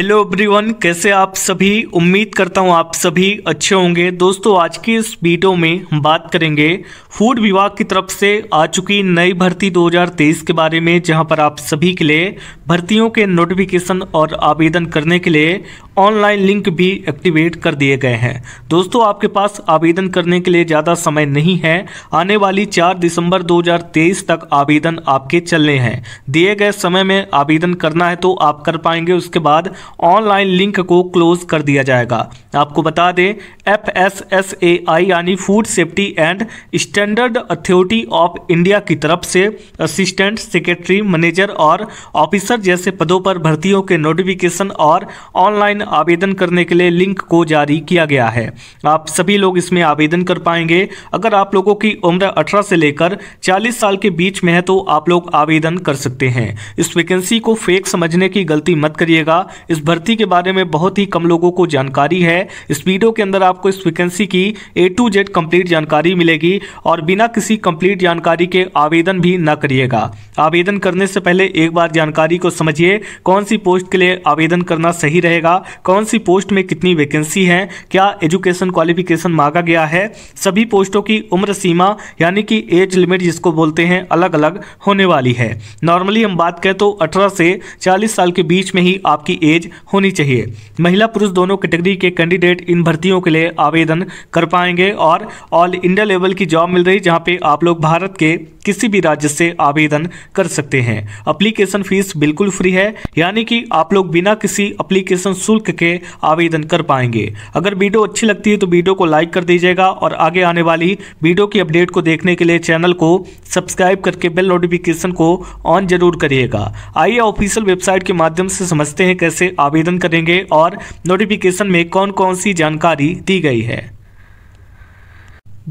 hello everyone कैसे आप सभी उम्मीद करता हूँ आप सभी अच्छे होंगे दोस्तों आज की इस वीडियो में हम बात करेंगे फूड विभाग की तरफ से आ चुकी नई भर्ती 2023 के बारे में जहां पर आप सभी के लिए भर्तियों के नोटिफिकेशन और आवेदन करने के लिए ऑनलाइन लिंक भी एक्टिवेट कर दिए गए हैं दोस्तों आपके पास आवेदन करने के लिए ज़्यादा समय नहीं है आने वाली 4 दिसंबर 2023 तक आवेदन आपके चलने हैं दिए गए समय में आवेदन करना है तो आप कर पाएंगे उसके बाद ऑनलाइन लिंक को क्लोज कर दिया जाएगा आपको बता दें F S S A I यानी food safety and standard authority of India की तरफ से असिस्टेंट सेक्रेटरी मैनेजर और ऑफिसर जैसे पदों पर भर्तियों के नोटिफिकेशन और ऑनलाइन आवेदन करने के लिए लिंक को जारी किया गया है आप सभी लोग इसमें आवेदन कर पाएंगे अगर आप लोगों की उम्र अठारह से लेकर चालीस साल के बीच में है तो आप लोग आवेदन कर सकते हैं इस वैकेंसी को फेक समझने की गलती मत करिएगा इस भर्ती के बारे में बहुत ही कम लोगों को जानकारी है इस वीडियो के अंदर आपको इस वैकेंसी की ए टू जेड कंप्लीट जानकारी मिलेगी और बिना किसी कंप्लीट जानकारी के आवेदन भी न करिएगा आवेदन करने से पहले एक बार जानकारी को समझिए कौन सी पोस्ट के लिए आवेदन करना सही रहेगा कौन सी पोस्ट में कितनी वैकेंसी है क्या एजुकेशन क्वालिफिकेशन मांगा गया है सभी पोस्टों की उम्र सीमा यानी कि एज लिमिट जिसको बोलते हैं अलग अलग होने वाली है नॉर्मली हम बात करें तो अठारह से चालीस साल के बीच में ही आपकी एज होनी चाहिए महिला पुरुष दोनों कैटेगरी के कैंडिडेट इन भर्तियों के लिए आवेदन कर पाएंगे और ऑल इंडिया लेवल की जॉब मिल रही जहाँ पे आप लोग भारत के किसी भी राज्य से आवेदन कर सकते हैं अप्लीकेशन फीस बिल्कुल फ्री है यानी कि आप लोग बिना किसी अप्लीकेशन शुल्क के आवेदन कर पाएंगे अगर वीडियो अच्छी लगती है तो वीडियो को लाइक कर दीजिएगा और आगे आने वाली वीडियो की अपडेट को देखने के लिए चैनल को सब्सक्राइब करके बेल नोटिफिकेशन को ऑन जरूर करिएगा आइए ऑफिशियल वेबसाइट के माध्यम से समझते हैं कैसे आवेदन करेंगे और नोटिफिकेशन में कौन कौन सी जानकारी दी गई है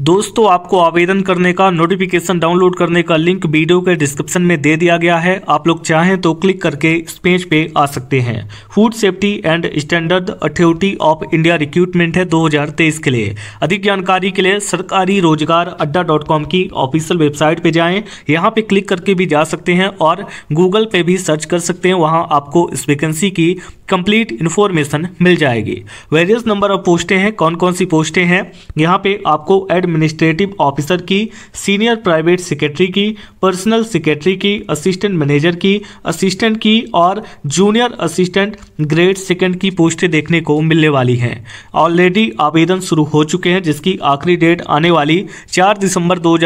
दोस्तों आपको आवेदन करने का नोटिफिकेशन डाउनलोड करने का लिंक वीडियो के डिस्क्रिप्शन में दे दिया गया है आप लोग चाहें तो क्लिक करके इस पेज पे आ सकते हैं food safety and standard authority of India recruitment है 2023 के लिए अधिक जानकारी के लिए सरकारी रोजगार अड्डा डॉट कॉम की ऑफिशियल वेबसाइट पर जाएँ यहाँ पर क्लिक करके भी जा सकते हैं और गूगल पर भी सर्च कर सकते हैं वहाँ आपको इस वैकेंसी की कंप्लीट इन्फॉर्मेशन मिल जाएगी वेरियस नंबर ऑफ पोस्टें हैं कौन कौन सी पोस्टें हैं यहाँ पे आपको एड एडमिनिस्ट्रेटिव ऑफिसर की सीनियर प्राइवेट सेक्रेटरी की पर्सनल सेक्रेटरी की असिस्टेंट मैनेजर की असिस्टेंट की और जूनियर असिस्टेंट ग्रेड सेकेंड की पोस्टें देखने को मिलने वाली हैं ऑलरेडी आवेदन शुरू हो चुके हैं जिसकी आखिरी डेट आने वाली चार दिसंबर दो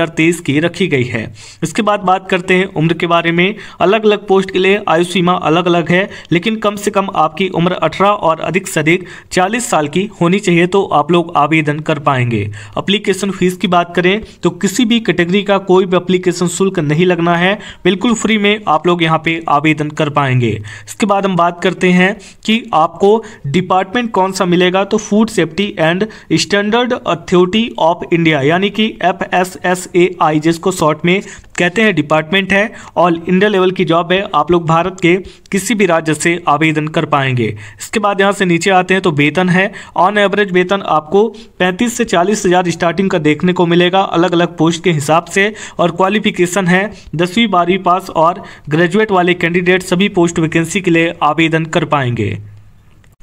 की रखी गई है इसके बाद बात करते हैं उम्र के बारे में अलग अलग पोस्ट के लिए आयु सीमा अलग अलग है लेकिन कम से कम आपकी उम्र 18 और अधिक से अधिक चालीस साल की होनी चाहिए तो आप लोग आवेदन कर पाएंगे अप्लीकेशन एप्लीकेशन फीस की बात करें तो किसी भी कैटेगरी का कोई भी एप्लीकेशन शुल्क नहीं लगना है बिल्कुल फ्री में आप लोग यहाँ पे आवेदन कर पाएंगे इसके बाद हम बात करते हैं कि आपको डिपार्टमेंट कौन सा मिलेगा तो food safety and standard authority of India यानी कि F S S A I जिसको शॉर्ट में कहते हैं डिपार्टमेंट है और इंडिया लेवल की जॉब है आप लोग भारत के किसी भी राज्य से आवेदन कर पाएंगे इसके बाद यहाँ से नीचे आते हैं तो वेतन है ऑन एवरेज वेतन आपको 35 से चालीस हज़ार स्टार्टिंग का देखने को मिलेगा अलग अलग पोस्ट के हिसाब से और क्वालिफिकेशन है दसवीं बारहवीं पास और ग्रेजुएट वाले कैंडिडेट सभी पोस्ट वैकेंसी के लिए आवेदन कर पाएंगे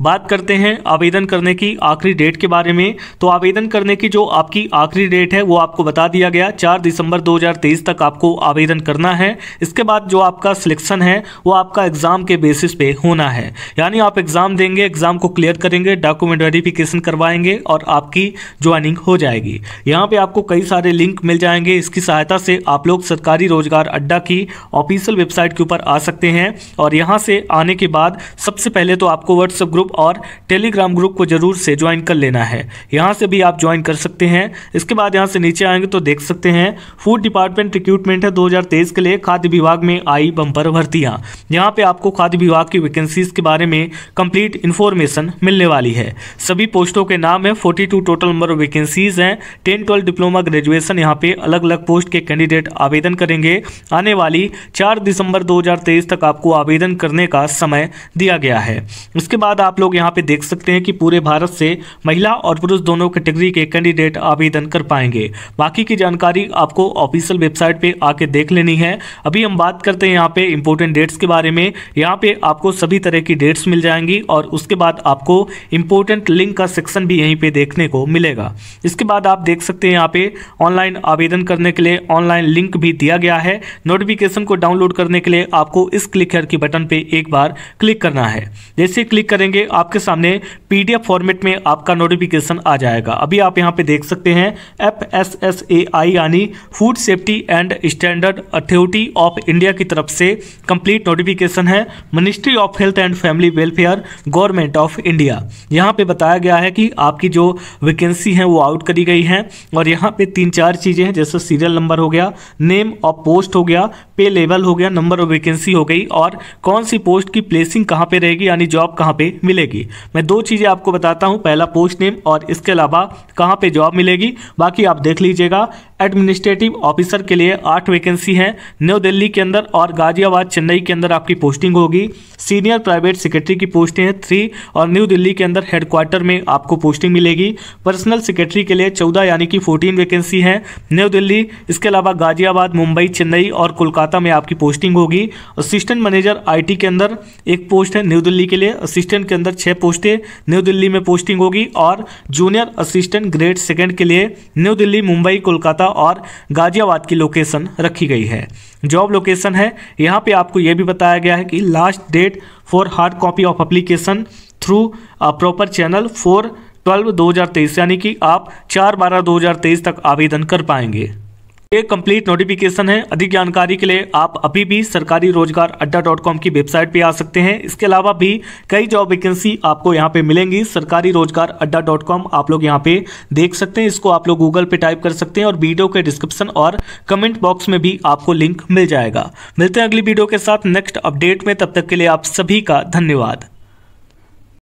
बात करते हैं आवेदन करने की आखिरी डेट के बारे में तो आवेदन करने की जो आपकी आखिरी डेट है वो आपको बता दिया गया चार दिसंबर 2023 तक आपको आवेदन करना है इसके बाद जो आपका सिलेक्शन है वो आपका एग्ज़ाम के बेसिस पे होना है यानी आप एग्ज़ाम देंगे एग्ज़ाम को क्लियर करेंगे डॉक्यूमेंट वेरिफिकेशन करवाएंगे और आपकी ज्वाइनिंग हो जाएगी यहाँ पर आपको कई सारे लिंक मिल जाएंगे इसकी सहायता से आप लोग सरकारी रोजगार अड्डा की ऑफिशियल वेबसाइट के ऊपर आ सकते हैं और यहाँ से आने के बाद सबसे पहले तो आपको व्हाट्सएप ग्रुप और टेलीग्राम ग्रुप को जरूर से ज्वाइन कर लेना है यहाँ से भी आप ज्वाइन कर सकते हैं इसके बाद यहाँ से नीचे आएंगे तो देख सकते हैं फूड डिपार्टमेंट रिक्रूटमेंट है दो के लिए खाद्य विभाग में आई बंपर भर्तियाँ यहाँ पर आपको खाद्य विभाग की वैकेंसीज के बारे में कंप्लीट इन्फॉर्मेशन मिलने वाली है सभी पोस्टों के नाम है forty total number of vacancies हैं टेन ट्वेल्व डिप्लोमा ग्रेजुएशन यहाँ पे अलग अलग पोस्ट के कैंडिडेट आवेदन करेंगे आने वाली 4 दिसंबर 2023 तक आपको आवेदन करने का समय दिया गया है उसके बाद आप लोग यहाँ पे देख सकते हैं कि पूरे भारत से महिला और पुरुष दोनों कैटेगरी के कैंडिडेट आवेदन कर पाएंगे बाकी की जानकारी आपको ऑफिशियल वेबसाइट पे आके देख लेनी है अभी हम बात करते हैं यहाँ पे इम्पोर्टेंट डेट्स के बारे में यहाँ पे आपको सभी तरह की डेट्स मिल जाएंगी और उसके बाद आपको इम्पोर्टेंट लिंक का सेक्शन भी यहीं पर देखने को मिलेगा इसके बाद आप देख सकते हैं यहाँ पे ऑनलाइन आवेदन करने के लिए ऑनलाइन लिंक भी दिया गया है नोटिफिकेशन को डाउनलोड करने के लिए आपको इस क्लिकर के बटन पर एक बार क्लिक करना है जैसे क्लिक करेंगे आपके सामने पीडीएफ फॉर्मेट में आपका नोटिफिकेशन आ जाएगा अभी आप यहाँ पे देख सकते हैं F S S A I यानी food safety and standard authority of India की तरफ से कंप्लीट नोटिफिकेशन है ministry of health and family welfare government of India यहाँ पे बताया गया है कि आपकी जो वैकेंसी है वो आउट करी गई है और यहाँ पे तीन चार चीज़ें हैं जैसे सीरियल नंबर हो गया नेम ऑफ पोस्ट हो गया पे लेवल हो गया नंबर ऑफ वैकेंसी हो गई और कौन सी पोस्ट की प्लेसिंग कहाँ पे रहेगी यानी जॉब कहाँ पे मिलेगी मैं दो चीज़ चीज़ें आपको बताता हूँ पहला पोस्ट नेम और इसके अलावा कहाँ पर जॉब मिलेगी बाकी आप देख लीजिएगा एडमिनिस्ट्रेटिव ऑफिसर के लिए आठ वैकेंसी है न्यू दिल्ली के अंदर और गाजियाबाद चेन्नई के अंदर आपकी पोस्टिंग होगी सीनियर प्राइवेट सेक्रेटरी की पोस्टें हैं थ्री और न्यू दिल्ली के अंदर हेडक्वार्टर में आपको पोस्टिंग मिलेगी पर्सनल सेक्रेटरी के लिए चौदह यानी कि फोर्टीन वैकेंसी है न्यू दिल्ली इसके अलावा गाजियाबाद मुंबई चेन्नई और कोलकाता में आपकी पोस्टिंग होगी असिस्टेंट मैनेजर आई के अंदर एक पोस्ट है न्यू दिल्ली के लिए असिस्टेंट के अंदर छः पोस्टें न्यू दिल्ली में पोस्टिंग होगी और जूनियर असिस्टेंट ग्रेड सेकेंड के लिए न्यू दिल्ली मुंबई कोलकाता और गाजियाबाद की लोकेशन रखी गई है जॉब लोकेशन है यहाँ पे आपको ये भी बताया गया है कि last date for hard copy of application through proper channel for twelve दो यानी कि आप चार बारह दो तक आवेदन कर पाएंगे ये कंप्लीट नोटिफिकेशन है अधिक जानकारी के लिए आप अभी भी सरकारी रोजगार अड्डा डॉट कॉम की वेबसाइट पे आ सकते हैं इसके अलावा भी कई जॉब वैकेंसी आपको यहाँ पे मिलेंगी सरकारी रोजगार अड्डा डॉट कॉम आप लोग यहाँ पे देख सकते हैं इसको आप लोग गूगल पे टाइप कर सकते हैं और वीडियो के डिस्क्रिप्शन और कमेंट बॉक्स में भी आपको लिंक मिल जाएगा मिलते हैं अगली वीडियो के साथ नेक्स्ट अपडेट में तब तक के लिए आप सभी का धन्यवाद